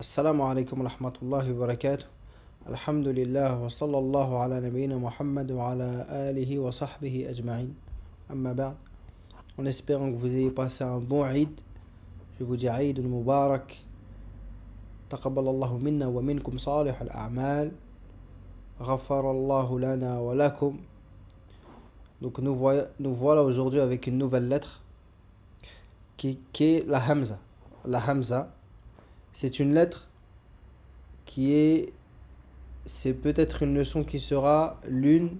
السلام عليكم ورحمة الله وبركاته الحمد لله وصلى الله على نبينا محمد وعلى آله وصحبه أجمعين أما بعد On espère que vous ayez عيد Je vous عيد مبارك تقبل الله منا ومنكم صالح الأعمال غفر الله لنا ولكم Donc nous, voy nous voilà aujourd'hui avec une nouvelle lettre qui, qui C'est une lettre qui est. C'est peut-être une leçon qui sera l'une,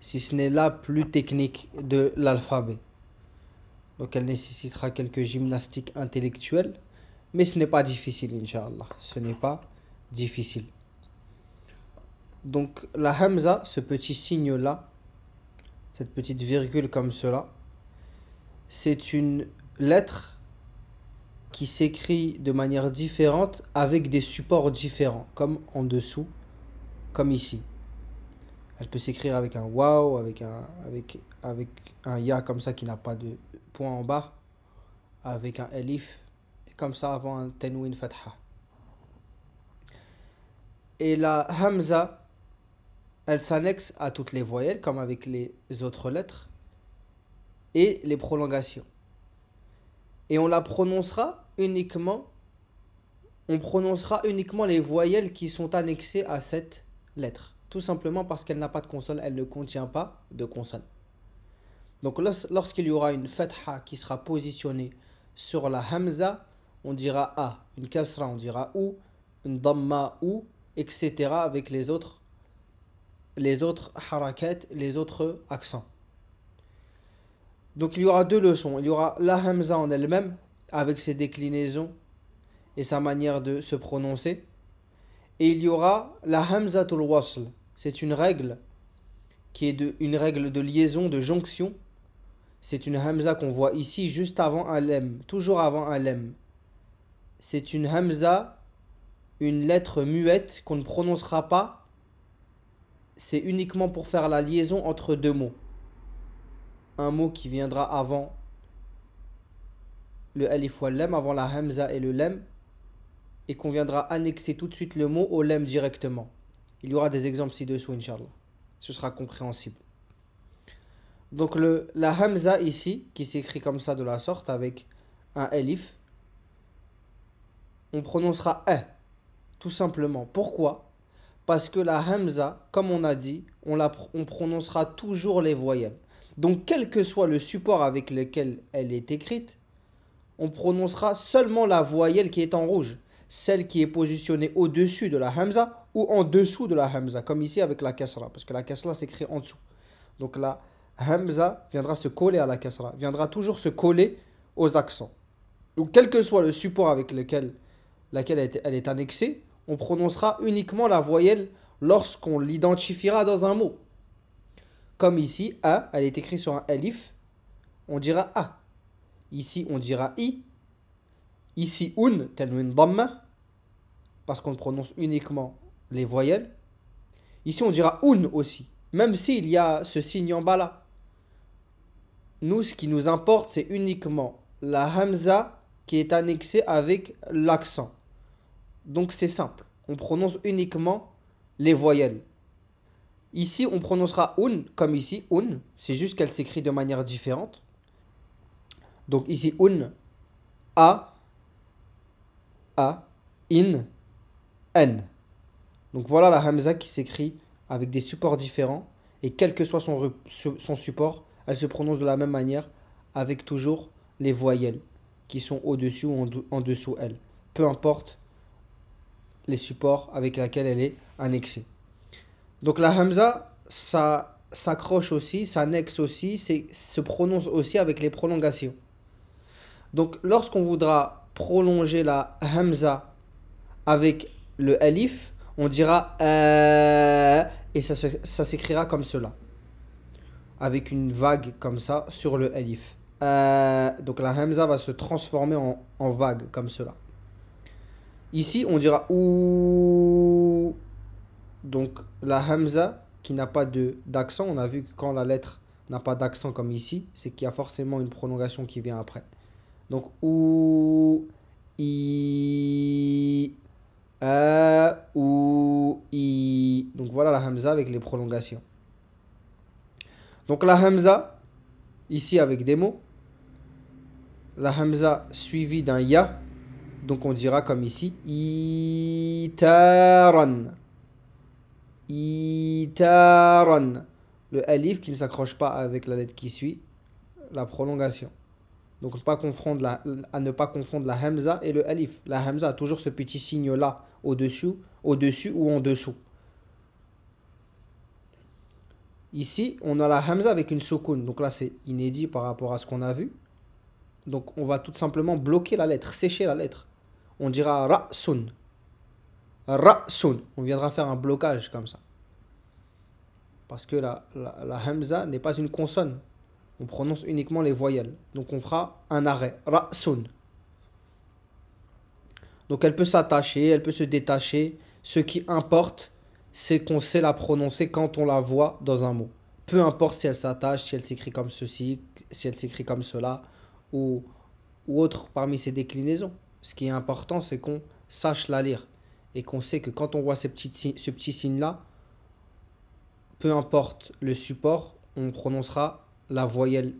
si ce n'est la plus technique de l'alphabet. Donc elle nécessitera quelques gymnastiques intellectuelles, mais ce n'est pas difficile, Inch'Allah. Ce n'est pas difficile. Donc la hamza, ce petit signe-là, cette petite virgule comme cela, c'est une lettre qui s'écrit de manière différente avec des supports différents, comme en dessous, comme ici. Elle peut s'écrire avec un waouh, avec un, avec, avec un ya comme ça qui n'a pas de point en bas, avec un elif, comme ça avant un in fatha. Et la hamza, elle s'annexe à toutes les voyelles, comme avec les autres lettres, et les prolongations. Et on la prononcera uniquement, on prononcera uniquement les voyelles qui sont annexées à cette lettre. Tout simplement parce qu'elle n'a pas de consonne, elle ne contient pas de consonne. Donc lorsqu'il y aura une fatha qui sera positionnée sur la hamza, on dira a, une kasra, on dira ou, une damma ou, etc. avec les autres, les autres harakat, les autres accents. Donc il y aura deux leçons. Il y aura la hamza en elle-même avec ses déclinaisons et sa manière de se prononcer. Et il y aura la hamzatul wasl. C'est une règle qui est une règle de liaison, de jonction. C'est une hamza qu'on voit ici juste avant un lem, toujours avant un lem. C'est une hamza, une lettre muette qu'on ne prononcera pas. C'est uniquement pour faire la liaison entre deux mots. Un mot qui viendra avant le alif lem avant la hamza et le lem. et qu'on viendra annexer tout de suite le mot au lem directement. Il y aura des exemples ci-dessous, Inch'Allah. Ce sera compréhensible. Donc le, la hamza ici, qui s'écrit comme ça de la sorte avec un alif, on prononcera e tout simplement. Pourquoi Parce que la hamza, comme on a dit, on, on prononcera toujours les voyelles. Donc quel que soit le support avec lequel elle est écrite, on prononcera seulement la voyelle qui est en rouge, celle qui est positionnée au-dessus de la hamza ou en dessous de la hamza, comme ici avec la kasra, parce que la kasra s'écrit en dessous. Donc la hamza viendra se coller à la kasra, viendra toujours se coller aux accents. Donc quel que soit le support avec lequel laquelle elle est, annexée, on prononcera uniquement la voyelle lorsqu'on l'identifiera dans un mot. Comme ici, A, elle est écrite sur un alif, on dira A. Ici, on dira i. Ici, un, tanwin dhamma, parce qu'on prononce uniquement les voyelles. Ici, on dira un aussi, même s'il y a ce signe en bas là. Nous, ce qui nous importe, c'est uniquement la hamza qui est annexée avec l'accent. Donc, c'est simple. On prononce uniquement les voyelles. Ici, on prononcera un comme ici, un. C'est juste qu'elle s'écrit de manière différente. Donc ici, un, a, a, in, n. Donc voilà la hamza qui s'écrit avec des supports différents. Et quel que soit son, son support, elle se prononce de la même manière avec toujours les voyelles qui sont au-dessus ou en, dessous elle. Peu importe les supports avec lesquels elle est annexée. Donc la hamza, ça s'accroche aussi, s'annexe aussi, se prononce aussi avec les prolongations. Donc lorsqu'on voudra prolonger la hamza avec le alif, on dira euh, et ça, s'écrira comme cela. Avec une vague comme ça sur le alif. Euh, donc la hamza va se transformer en, en vague comme cela. Ici, on dira ou. Donc la hamza qui n'a pas d'accent, on a vu que quand la lettre n'a pas d'accent comme ici, c'est qu'il y a forcément une prolongation qui vient après. Donc ou, i, a, ou, i. Donc voilà la hamza avec les prolongations. Donc la hamza, ici avec des mots, la hamza suivie d'un ya, donc on dira comme ici, itaran. Itaran. Le alif qui ne s'accroche pas avec la lettre qui suit, la prolongation. Donc pas confondre la, à ne pas confondre la hamza et le alif. La hamza a toujours ce petit signe là au-dessus, au-dessus ou en dessous. Ici, on a la hamza avec une soukoun. Donc là, c'est inédit par rapport à ce qu'on a vu. Donc on va tout simplement bloquer la lettre, sécher la lettre. On dira ra'sun. Ra'sun. On viendra faire un blocage comme ça. Parce que la hamza n'est pas une consonne on prononce uniquement les voyelles. Donc on fera un arrêt. Ra'sun. Donc elle peut s'attacher, elle peut se détacher. Ce qui importe, c'est qu'on sait la prononcer quand on la voit dans un mot. Peu importe si elle s'attache, si elle s'écrit comme ceci, si elle s'écrit comme cela, ou, ou autre parmi ses déclinaisons. Ce qui est important, c'est qu'on sache la lire. Et qu'on sait que quand on voit ces petits, ce petit signe-là, peu importe le support, on prononcera la voyelle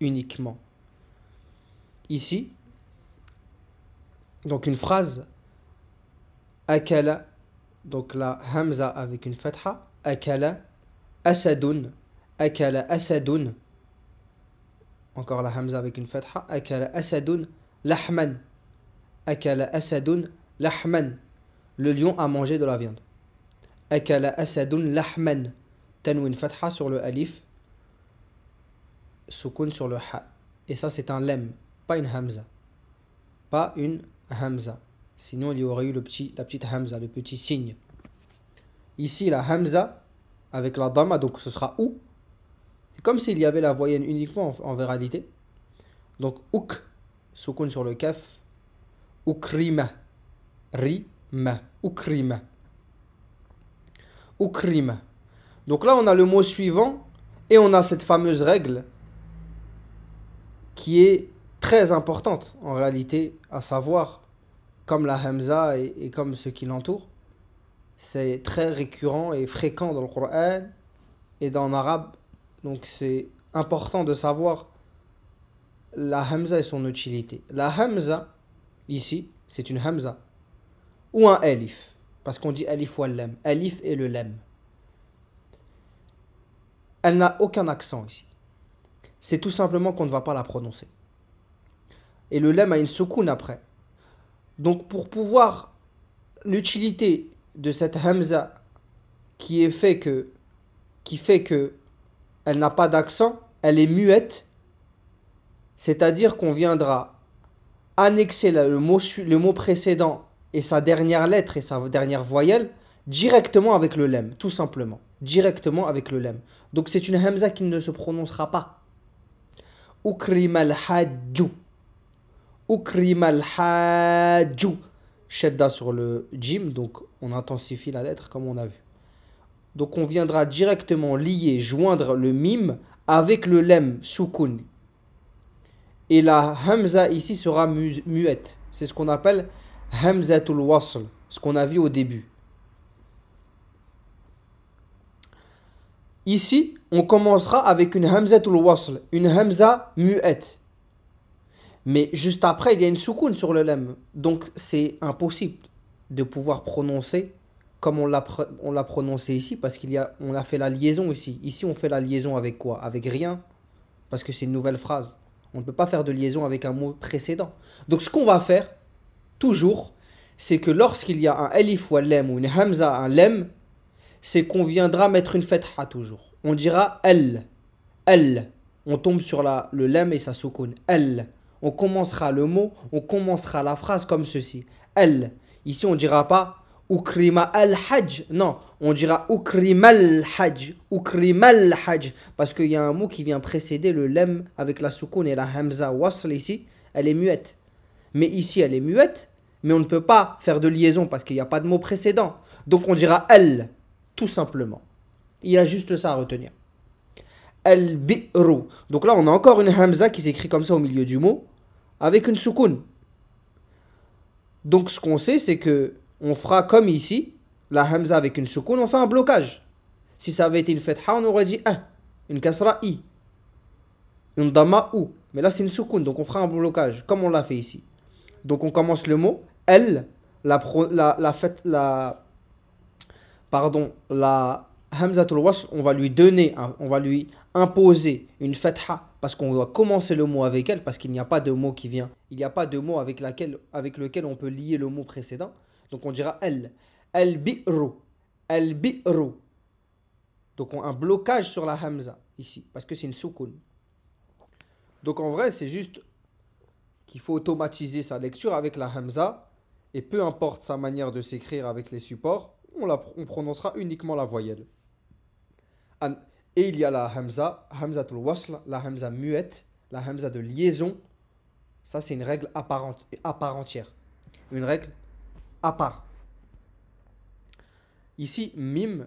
uniquement. Ici, donc une phrase akala, donc la hamza avec une fatha, akala, asadun, akala, asadun. Encore la hamza avec une fatha, akala, asadun, lahman, akala, asadun, lahman. Le lion a mangé de la viande. Akala asadun lahman. Tanwin fatha sur le alif soukoun sur le ha. Et ça, c'est un lem, pas une hamza. Pas une hamza. Sinon, il y aurait eu le petit, la petite hamza, le petit signe. Ici, la hamza, avec la dama, donc ce sera ou. C'est comme s'il y avait la voyelle uniquement en, en Donc, ouk, soukoun sur le kef ukrima, rima, ukrima. Ukrima. Donc là, on a le mot suivant et on a cette fameuse règle qui est très importante en réalité, à savoir, comme la Hamza et, comme ce qui l'entourent, c'est très récurrent et fréquent dans le Coran et dans l'arabe. Donc c'est important de savoir la Hamza et son utilité. La Hamza, ici, c'est une Hamza ou un Elif, parce qu'on dit Elif ou Elif et le Lem. Elle n'a aucun accent ici c'est tout simplement qu'on ne va pas la prononcer. Et le lem a une soukoun après. Donc pour pouvoir l'utilité de cette hamza qui est fait que qui fait que elle n'a pas d'accent, elle est muette. C'est-à-dire qu'on viendra annexer le mot, le mot précédent et sa dernière lettre et sa dernière voyelle directement avec le lem, tout simplement. Directement avec le lem. Donc c'est une hamza qui ne se prononcera pas. أكرم ukrim al الحاج Shadda sur le jim, donc on intensifie la lettre comme on a vu. Donc on viendra directement lier, joindre le mim avec le lem, sukun. Et la hamza ici sera muette. C'est ce qu'on appelle hamzatul wasl, ce qu'on a vu au début. Ici, on commencera avec une hamza ou wasl, une hamza muette. Mais juste après, il y a une soukoun sur le lem. Donc c'est impossible de pouvoir prononcer comme on l'a prononcé ici, parce qu'on a, a fait la liaison ici. Ici, on fait la liaison avec quoi Avec rien, parce que c'est une nouvelle phrase. On ne peut pas faire de liaison avec un mot précédent. Donc ce qu'on va faire, toujours, c'est que lorsqu'il y a un elif ou un lem ou une hamza, un lem, c'est qu'on viendra mettre une à toujours. On dira elle, elle. On tombe sur la, le lem et sa soukoun. Elle. On commencera le mot, on commencera la phrase comme ceci. Elle. Ici, on dira pas Ukrima al-Hajj. Non, on dira Ukrima al-Hajj. Ukrima al-Hajj. Parce qu'il y a un mot qui vient précéder le lem avec la soukoun et la hamza wasl ici. Elle est muette. Mais ici, elle est muette. Mais on ne peut pas faire de liaison parce qu'il n'y a pas de mot précédent. Donc on dira Elle tout simplement. Il y a juste ça à retenir. al bi'rou. Donc là, on a encore une hamza qui s'écrit comme ça au milieu du mot, avec une soukoun. Donc ce qu'on sait, c'est que on fera comme ici, la hamza avec une soukoun, on fait un blocage. Si ça avait été une fetha, on aurait dit un une kasra i, une dama ou. Mais là, c'est une soukoun, donc on fera un blocage, comme on l'a fait ici. Donc on commence le mot, elle, la, pro, la, la, la pardon, la hamza Wasl, on va lui donner, on va lui imposer une fatha parce qu'on doit commencer le mot avec elle parce qu'il n'y a pas de mot qui vient. Il n'y a pas de mot avec, lequel on peut lier le mot précédent. Donc on dira elle. Al-bi'ru. Al-bi'ru. Donc un blocage sur la hamza ici parce que c'est une soukoun. Donc en vrai, c'est juste qu'il faut automatiser sa lecture avec la hamza et peu importe sa manière de s'écrire avec les supports on, prononcera uniquement la voyelle. Et il y a la hamza, hamza wasl, la hamza muette, la hamza de liaison. Ça, c'est une règle à part, entière. Une règle à part. Ici, mim,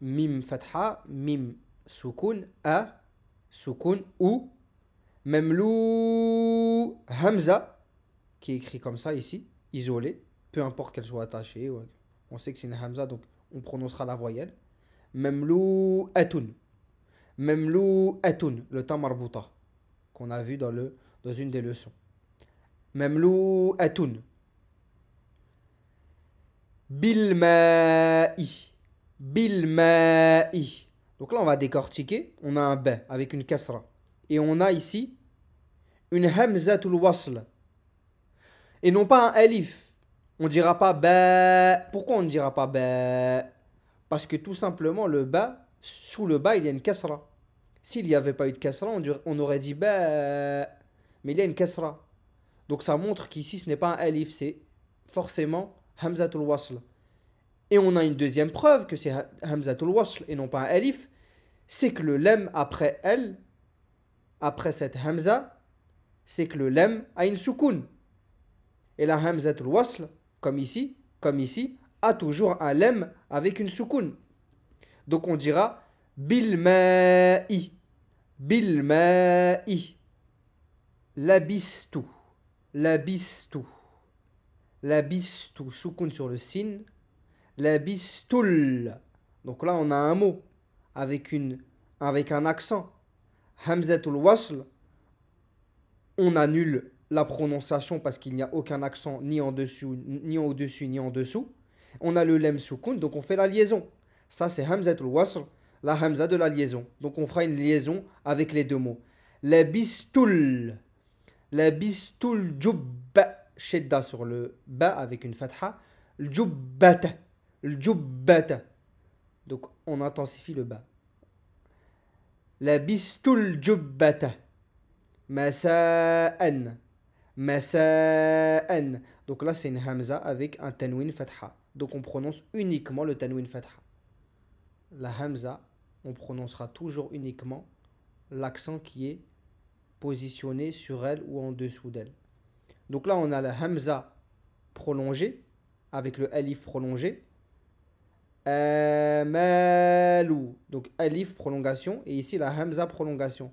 mim fatha, mim soukoun, a, soukoun, ou, memlou, hamza, qui est écrit comme ça ici, isolé, peu importe qu'elle soit attachée. Ou on sait que c'est une hamza, donc on prononcera la voyelle. Memlou etoun. Memlou etoun. le tamarbuta qu'on a vu dans, le, dans une des leçons. Memlou etoun. Bilma'i. Bilma'i. Donc là, on va décortiquer. On a un b avec une kasra. Et on a ici une hamza wasl. Et non pas un alif. On ne dira pas ba. Pourquoi on ne dira pas ba Parce que tout simplement, le ba, sous le ba, il y a une kasra. S'il n'y avait pas eu de kasra, on, aurait dit ba. Mais il y a une kasra. Donc ça montre qu'ici, ce n'est pas un alif, c'est forcément hamzatul wasl. Et on a une deuxième preuve que c'est hamzatul wasl et non pas un alif. C'est que le lem après elle, après cette hamza, c'est que le lem a une soukoun. Et la hamzatul wasl, comme ici, comme ici, a toujours un lem avec une soukoun. Donc on dira bilma'i, bilma'i, labistou, labistou, labistou soukoun sur le sin, labistoul. Donc là on a un mot avec, une, avec un accent. Hamzatul wasl, on annule la prononciation parce qu'il n'y a aucun accent ni en dessous, ni en au-dessus, ni en dessous. On a le lem sukun donc on fait la liaison. Ça, c'est al wasr, la hamza de la liaison. Donc on fera une liaison avec les deux mots. La bistoul, la bistoul jubba, shedda sur le ba avec une fatha, le jubba Donc on intensifie le ba. La bistoul jubbata. Masa'an. Masa'an. Donc là, c'est une hamza avec un tanwin fatha. Donc on prononce uniquement le tanwin fatha. La hamza, on prononcera toujours uniquement l'accent qui est positionné sur elle ou en dessous d'elle. Donc là, on a la hamza prolongée avec le alif prolongé. Donc alif prolongation et ici la hamza prolongation.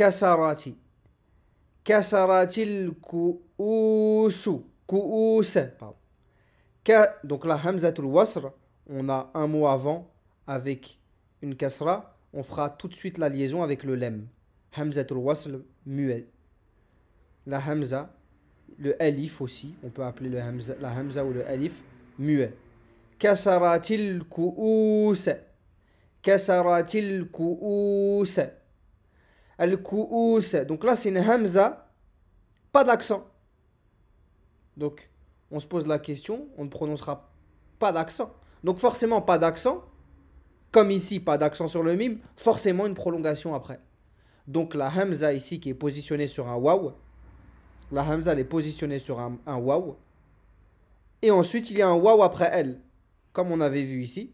كسرت كسرت الكؤوس كؤوس donc la hamzatul wasr on a un mot avant avec une kasra on fera tout de suite la liaison avec le lem hamzatul wasr muet la hamza le alif aussi on peut appeler le hamza, la hamza ou le alif muet kasaratil kuous kasaratil kuous donc là, c'est une Hamza, pas d'accent. Donc, on se pose la question, on ne prononcera pas d'accent. Donc forcément, pas d'accent. Comme ici, pas d'accent sur le mime, forcément une prolongation après. Donc la Hamza ici qui est positionnée sur un waouh. La Hamza, elle est positionnée sur un, un waouh. Et ensuite, il y a un waouh après elle, comme on avait vu ici.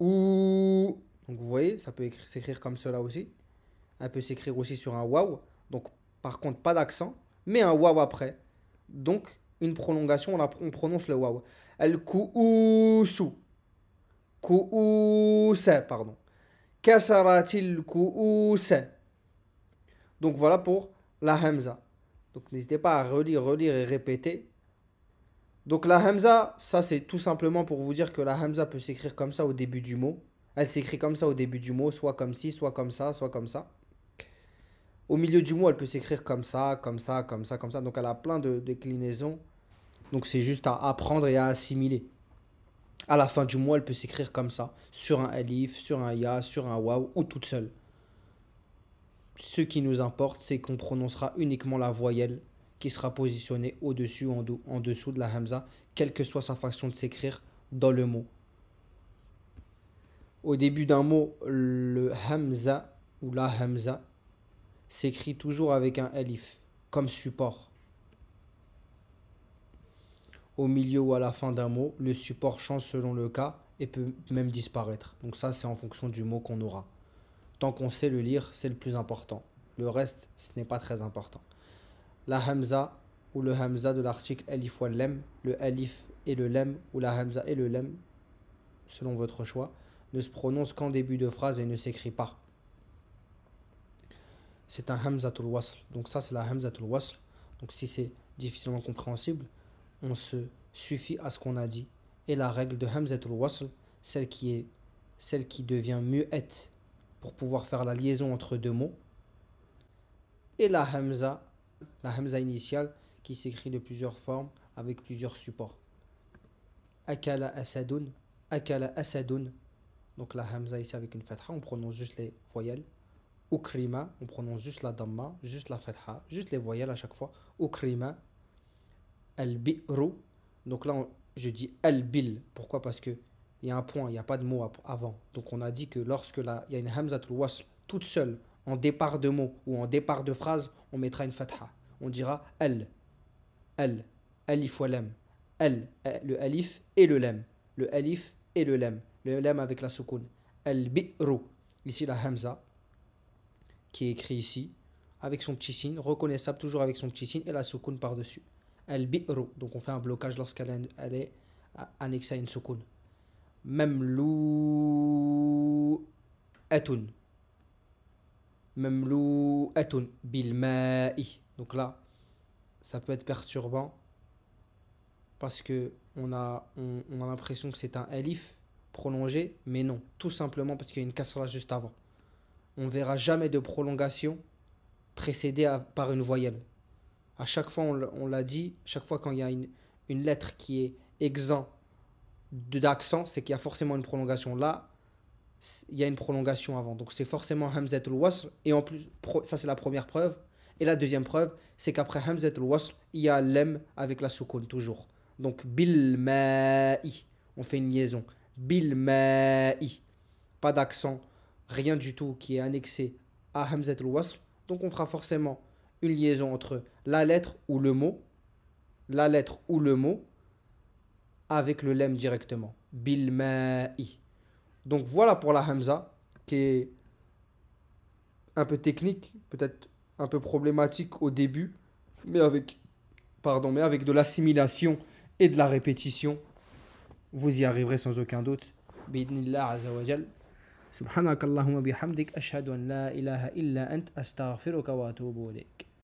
Ou donc vous voyez, ça peut s'écrire comme cela aussi. Elle peut s'écrire aussi sur un waw ». Donc par contre, pas d'accent, mais un waw » après. Donc une prolongation, on, prononce le waouh. El ou Kuusa, pardon. Kasaratil kuusa. Donc voilà pour la hamza. Donc n'hésitez pas à relire, relire et répéter. Donc la hamza, ça c'est tout simplement pour vous dire que la hamza peut s'écrire comme ça au début du mot. Elle s'écrit comme ça au début du mot, soit comme ci, soit comme ça, soit comme ça. Au milieu du mot, elle peut s'écrire comme ça, comme ça, comme ça, comme ça. Donc elle a plein de déclinaisons. Donc c'est juste à apprendre et à assimiler. À la fin du mot, elle peut s'écrire comme ça, sur un alif, sur un ya, sur un waw ou toute seule. Ce qui nous importe, c'est qu'on prononcera uniquement la voyelle qui sera positionnée au-dessus ou en, en dessous de la hamza, quelle que soit sa façon de s'écrire dans le mot au début d'un mot, le hamza ou la hamza s'écrit toujours avec un alif comme support. Au milieu ou à la fin d'un mot, le support change selon le cas et peut même disparaître. Donc ça, c'est en fonction du mot qu'on aura. Tant qu'on sait le lire, c'est le plus important. Le reste, ce n'est pas très important. La hamza ou le hamza de l'article alif ou lem, le alif et le lem ou la hamza et le lem, selon votre choix ne se prononce qu'en début de phrase et ne s'écrit pas. C'est un hamzatul wasl. Donc ça, c'est la hamzatul wasl. Donc si c'est difficilement compréhensible, on se suffit à ce qu'on a dit. Et la règle de hamzatul wasl, celle qui est celle qui devient muette pour pouvoir faire la liaison entre deux mots. Et la hamza, la hamza initiale qui s'écrit de plusieurs formes avec plusieurs supports. Akala asadun, akala asadun, donc la hamza ici avec une fatha, on prononce juste les voyelles. Ukrima, on prononce juste la damma, juste la fatha, juste les voyelles à chaque fois. Ukrima. Al-bi'ru. Donc là, je dis al-bil. Pourquoi Parce que il y a un point, il n'y a pas de mot avant. Donc on a dit que lorsque il y a une hamza wasl toute seule, en départ de mot ou en départ de phrase, on mettra une fatha. On dira al, al, alif wa lam, al, le alif et le lem. le alif et le lem le avec la soukoun. Al-bi'ru. Ici, la hamza, qui est écrit ici, avec son petit signe, reconnaissable toujours avec son petit signe, et la soukoun par-dessus. Al-bi'ru. Donc, on fait un blocage lorsqu'elle est annexée à une soukoun. Memlou Atun. Memlou Atun. Bilma'i. Donc là, ça peut être perturbant parce que on a, on, a l'impression que c'est un elif prolonger, mais non, tout simplement parce qu'il y a une casserole juste avant. On verra jamais de prolongation précédée par une voyelle. À chaque fois, on l'a dit, chaque fois quand il y a une, une lettre qui est exempt d'accent, c'est qu'il y a forcément une prolongation. Là, il y a une prolongation avant. Donc c'est forcément al-Wasl. Et en plus, ça c'est la première preuve. Et la deuxième preuve, c'est qu'après al-Wasl, il y a l'em avec la soukoun toujours. Donc Bilma'i, on fait une liaison. Bilma'i. Pas d'accent, rien du tout qui est annexé à Hamzat al-Wasl. Donc on fera forcément une liaison entre la lettre ou le mot, la lettre ou le mot, avec le lem directement. Bil-Mai. Donc voilà pour la Hamza, qui est un peu technique, peut-être un peu problématique au début, mais avec, pardon, mais avec de l'assimilation et de la répétition, vous y arriverez sans aucun doute Bidnillah Azzawajal Subhanakallahumma bihamdik Ashhadun an la ilaha illa ant astaghfiruka wa atubu